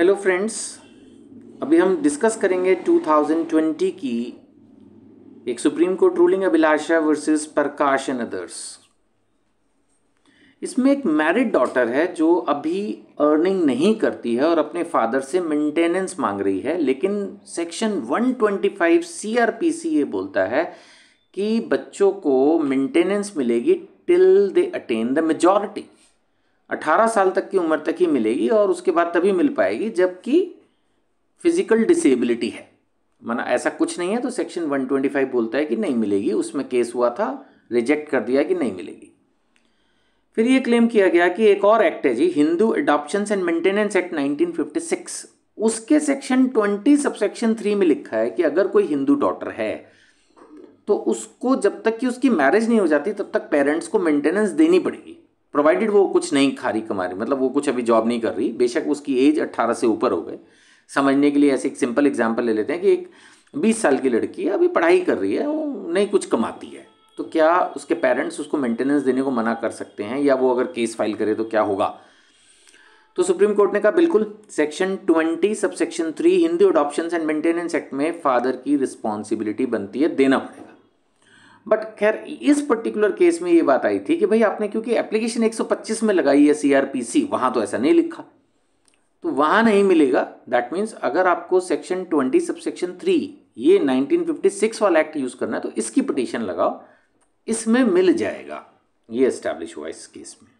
hello friends अभी हम discuss करेंगे 2020 की एक supreme court ruling Abhilasha versus Prakash and others इसमें एक मैरिड डॉटर है जो अभी अर्निंग नहीं करती है और अपने फादर से मेंटेनेंस मांग रही है लेकिन सेक्शन 125 सीआरपीसी ये बोलता है कि बच्चों को मेंटेनेंस मिलेगी till they attain the majority 18 साल तक की उम्र तक ही मिलेगी और उसके बाद तभी मिल पाएगी जबकि फिजिकल डिसेबिलिटी है माना ऐसा कुछ नहीं है तो सेक्शन 125 बोलता है कि नहीं मिलेगी उसमें केस हुआ था रिजेक्ट कर दिया कि नहीं मिलेगी फिर ये क्लेम किया गया कि एक और एक्ट है जी Hindu adoption and maintenance act 1956 उसके सेक्शन 20 सेक्शन 3 में लिखा है कि अगर कोई हिंदू डॉटर है तो उसको जब तक कि उसकी मैरिज नहीं हो जाती तब तक पेरेंट्स को मेंटेनेंस देनी पड़ेगी प्रोवाइडेड वो कुछ नहीं खा रही कमा रही मतलब वो कुछ अभी जॉब नहीं कर रही बेशक उसकी एज अट्ठारह से ऊपर हो गए समझने के लिए ऐसे एक सिंपल एग्जाम्पल ले लेते हैं कि एक बीस साल की लड़की अभी पढ़ाई कर रही है वो नहीं कुछ कमाती है तो क्या उसके पेरेंट्स उसको मेंटेनेंस देने को मना कर सकते हैं या वो अगर केस फाइल करे तो क्या होगा तो सुप्रीम कोर्ट ने कहा बिल्कुल section twenty subsection three Hindi adoption and maintenance act में फादर की रिस्पॉन्सिबिलिटी बनती है देना पड़ेगा बट खैर इस पर्टिकुलर केस में ये बात आई थी कि भाई आपने क्योंकि एप्लीकेशन 125 में लगाई है सीआरपीसी वहां तो ऐसा नहीं लिखा तो वहां नहीं मिलेगा दैट मीन्स अगर आपको सेक्शन 20 सबसेक्शन 3 ये 1956 वाला एक्ट यूज़ करना है तो इसकी पटिशन लगाओ इसमें मिल जाएगा ये इस्टेब्लिश हुआ इस केस में